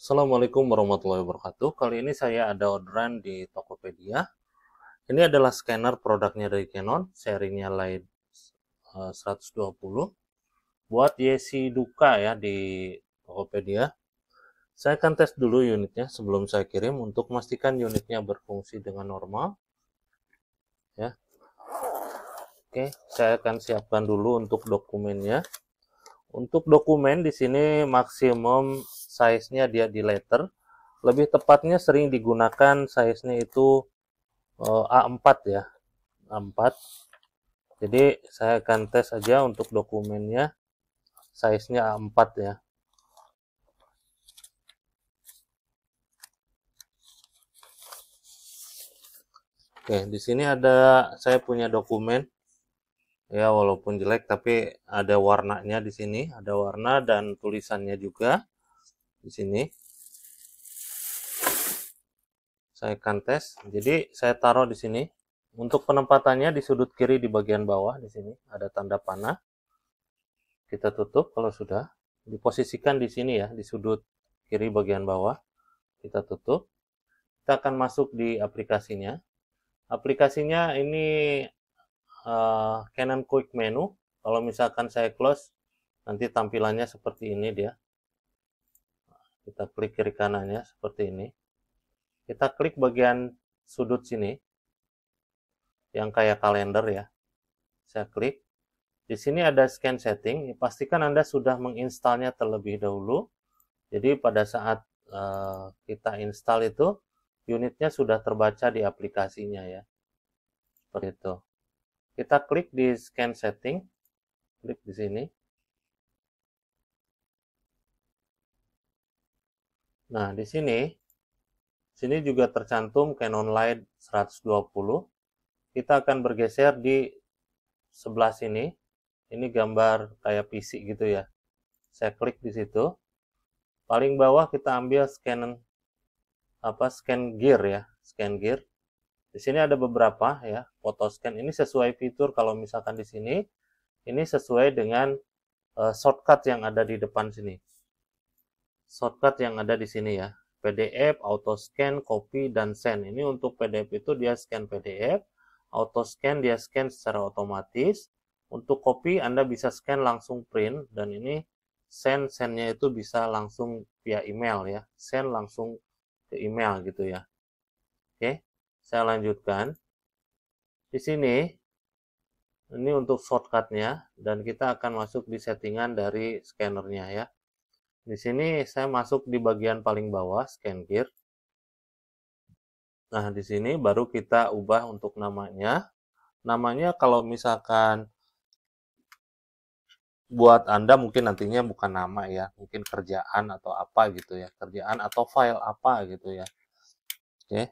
Assalamualaikum warahmatullahi wabarakatuh. Kali ini saya ada orderan di Tokopedia. Ini adalah scanner produknya dari Canon, serinya Light eh, 120. Buat Yesi Duka ya di Tokopedia. Saya akan tes dulu unitnya sebelum saya kirim untuk memastikan unitnya berfungsi dengan normal. Ya. Oke, saya akan siapkan dulu untuk dokumennya. Untuk dokumen di sini maksimum size-nya dia di letter. Lebih tepatnya sering digunakan size-nya itu eh, A4 ya. A4. Jadi saya akan tes aja untuk dokumennya. Size-nya A4 ya. Oke, di sini ada saya punya dokumen. Ya, walaupun jelek tapi ada warnanya di sini, ada warna dan tulisannya juga di sini saya akan tes jadi saya taruh di sini untuk penempatannya di sudut kiri di bagian bawah di sini ada tanda panah kita tutup kalau sudah diposisikan di sini ya di sudut kiri bagian bawah kita tutup kita akan masuk di aplikasinya aplikasinya ini uh, Canon Quick Menu kalau misalkan saya close nanti tampilannya seperti ini dia kita klik kiri kanannya seperti ini kita klik bagian sudut sini yang kayak kalender ya saya klik di sini ada scan setting pastikan anda sudah menginstalnya terlebih dahulu jadi pada saat uh, kita install itu unitnya sudah terbaca di aplikasinya ya seperti itu kita klik di scan setting klik di sini Nah, di sini sini juga tercantum Canon Light 120. Kita akan bergeser di sebelah sini. Ini gambar kayak PC gitu ya. Saya klik di situ. Paling bawah kita ambil scan apa scan gear ya, scan gear. Di sini ada beberapa ya, foto scan ini sesuai fitur kalau misalkan di sini ini sesuai dengan uh, shortcut yang ada di depan sini shortcut yang ada di sini ya. PDF, auto scan, copy, dan send. Ini untuk PDF itu dia scan PDF, auto scan dia scan secara otomatis. Untuk copy Anda bisa scan langsung print dan ini send sendnya itu bisa langsung via email ya, send langsung ke email gitu ya. Oke, saya lanjutkan. Di sini ini untuk shortcutnya dan kita akan masuk di settingan dari scannernya ya. Di sini saya masuk di bagian paling bawah scan gear. Nah, di sini baru kita ubah untuk namanya. Namanya kalau misalkan buat Anda mungkin nantinya bukan nama ya, mungkin kerjaan atau apa gitu ya, kerjaan atau file apa gitu ya. Oke.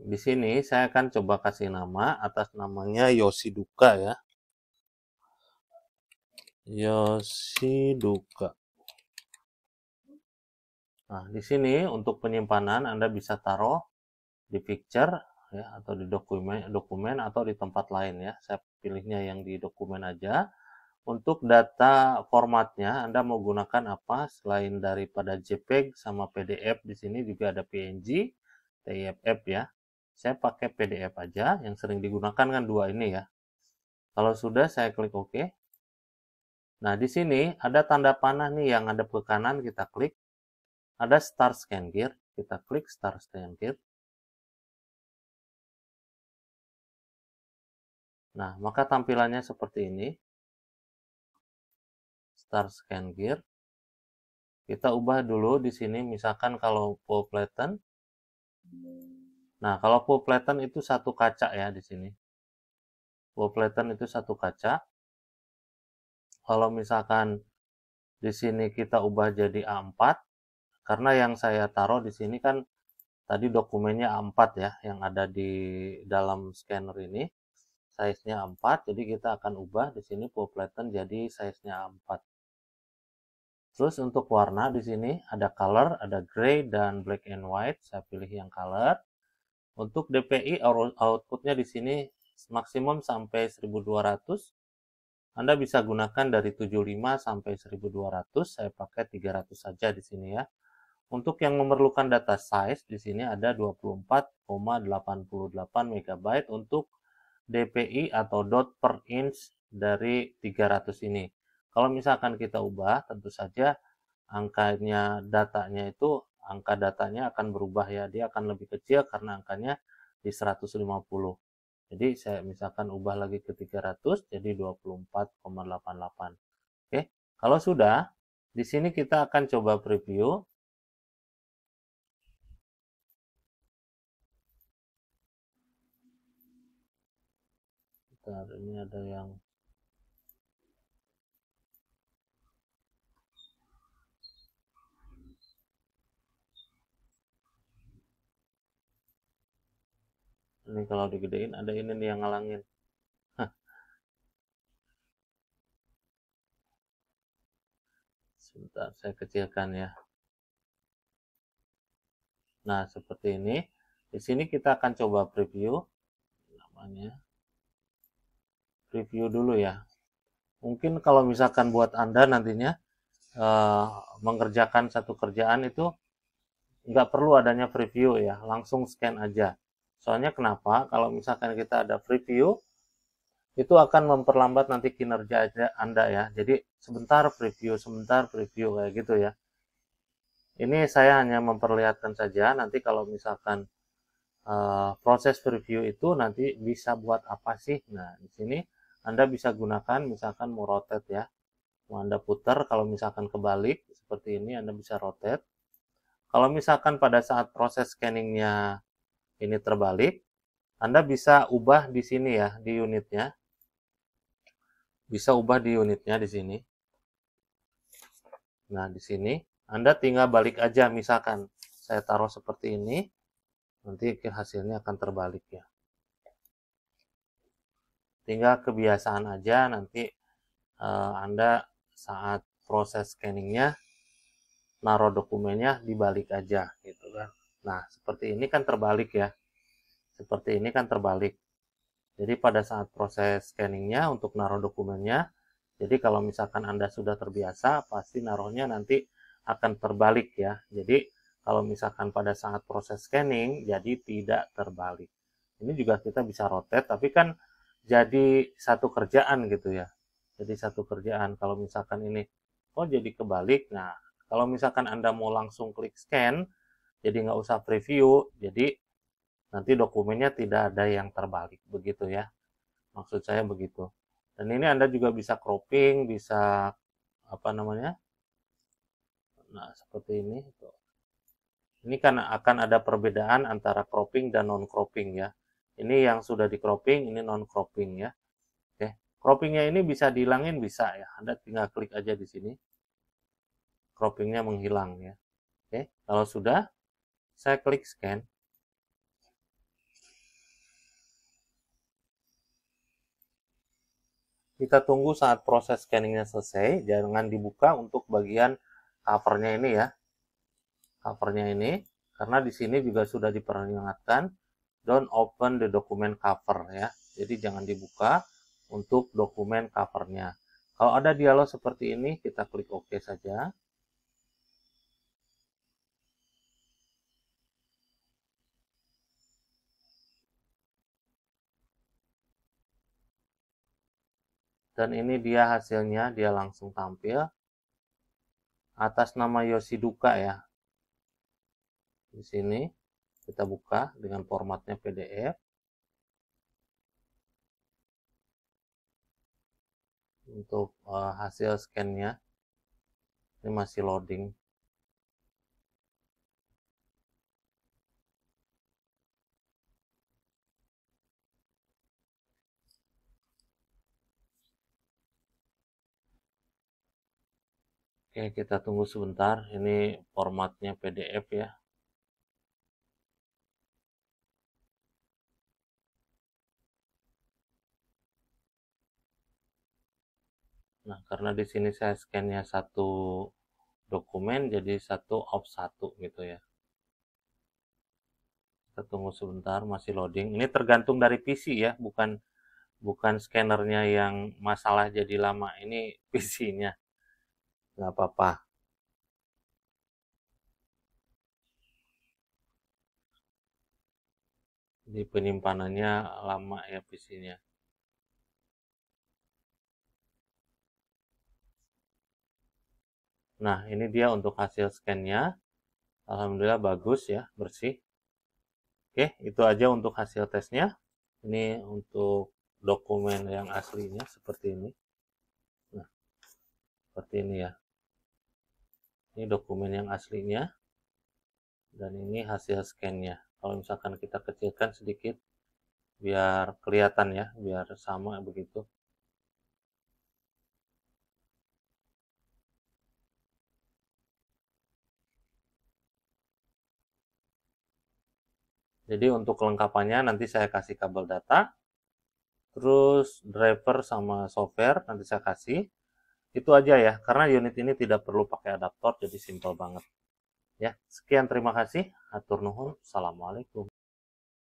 Di sini saya akan coba kasih nama atas namanya Yoshiduka ya. Yoshiduka. Iya nah, di sini untuk penyimpanan Anda bisa taruh di picture ya atau di dokumen dokumen atau di tempat lain ya. Saya pilihnya yang di dokumen aja. Untuk data formatnya Anda mau gunakan apa selain daripada JPEG sama PDF di sini juga ada PNG, TIFF ya. Saya pakai PDF aja yang sering digunakan kan dua ini ya. Kalau sudah saya klik OK. Nah, di sini ada tanda panah nih yang ada ke kanan, kita klik. Ada start Scan Gear, kita klik start Scan Gear. Nah, maka tampilannya seperti ini. start Scan Gear. Kita ubah dulu di sini, misalkan kalau full platen. Nah, kalau full platen itu satu kaca ya di sini. Full platen itu satu kaca kalau misalkan di sini kita ubah jadi A4 karena yang saya taruh di sini kan tadi dokumennya A4 ya yang ada di dalam scanner ini size-nya A4 jadi kita akan ubah di sini full flatten jadi size-nya A4 terus untuk warna di sini ada color ada gray dan black and white saya pilih yang color untuk DPI outputnya di sini maksimum sampai 1200 anda bisa gunakan dari 75 sampai 1200, saya pakai 300 saja di sini ya. Untuk yang memerlukan data size di sini ada 24,88 MB untuk DPI atau dot per inch dari 300 ini. Kalau misalkan kita ubah, tentu saja angkanya datanya itu angka datanya akan berubah ya. Dia akan lebih kecil karena angkanya di 150. Jadi saya misalkan ubah lagi ke 300 jadi 24,88. Oke, kalau sudah, di sini kita akan coba preview. Bentar, ini ada yang ini kalau digedein ada ini nih yang ngalangin sebentar saya kecilkan ya nah seperti ini di sini kita akan coba preview namanya preview dulu ya mungkin kalau misalkan buat anda nantinya eh, mengerjakan satu kerjaan itu nggak perlu adanya preview ya langsung scan aja Soalnya kenapa? Kalau misalkan kita ada preview itu akan memperlambat nanti kinerja Anda ya. Jadi sebentar preview, sebentar preview kayak gitu ya. Ini saya hanya memperlihatkan saja. Nanti kalau misalkan uh, proses preview itu nanti bisa buat apa sih? Nah di sini Anda bisa gunakan misalkan mau rotate ya. Mau Anda putar kalau misalkan kebalik seperti ini Anda bisa rotate. Kalau misalkan pada saat proses scanningnya ini terbalik, Anda bisa ubah di sini ya, di unitnya. Bisa ubah di unitnya di sini. Nah, di sini Anda tinggal balik aja misalkan saya taruh seperti ini, nanti hasilnya akan terbalik ya. Tinggal kebiasaan aja nanti eh, Anda saat proses scanningnya naruh dokumennya dibalik aja Nah, seperti ini kan terbalik ya. Seperti ini kan terbalik. Jadi pada saat proses scanningnya untuk naruh dokumennya, jadi kalau misalkan Anda sudah terbiasa, pasti naruhnya nanti akan terbalik ya. Jadi kalau misalkan pada saat proses scanning, jadi tidak terbalik. Ini juga kita bisa rotate, tapi kan jadi satu kerjaan gitu ya. Jadi satu kerjaan. Kalau misalkan ini, oh jadi kebalik. Nah, kalau misalkan Anda mau langsung klik scan, jadi nggak usah preview jadi nanti dokumennya tidak ada yang terbalik begitu ya maksud saya begitu dan ini anda juga bisa cropping bisa apa namanya nah seperti ini ini kan akan ada perbedaan antara cropping dan non cropping ya ini yang sudah di cropping ini non cropping ya oke croppingnya ini bisa dihilangin bisa ya anda tinggal klik aja di sini croppingnya menghilang ya oke kalau sudah saya klik scan kita tunggu saat proses scanningnya selesai jangan dibuka untuk bagian covernya ini ya covernya ini karena di sini juga sudah diperingatkan don't open the document cover ya jadi jangan dibuka untuk dokumen covernya kalau ada dialog seperti ini kita klik OK saja dan ini dia hasilnya dia langsung tampil atas nama Yoshiduka ya di sini kita buka dengan formatnya PDF untuk uh, hasil scannya ini masih loading Oke, kita tunggu sebentar. Ini formatnya PDF ya. Nah, karena di sini saya scan satu dokumen, jadi satu off satu gitu ya. Kita tunggu sebentar, masih loading. Ini tergantung dari PC ya, bukan bukan scannernya yang masalah jadi lama. Ini PC-nya nggak apa-apa ini penyimpanannya lama ya PC-nya nah ini dia untuk hasil scan-nya Alhamdulillah bagus ya bersih Oke itu aja untuk hasil tesnya ini untuk dokumen yang aslinya seperti ini nah seperti ini ya ini dokumen yang aslinya dan ini hasil scan-nya kalau misalkan kita kecilkan sedikit biar kelihatan ya biar sama begitu Jadi untuk kelengkapannya nanti saya kasih kabel data, terus driver sama software nanti saya kasih, itu aja ya, karena unit ini tidak perlu pakai adaptor, jadi simple banget. Ya, sekian terima kasih. Atur nuhun. Assalamualaikum.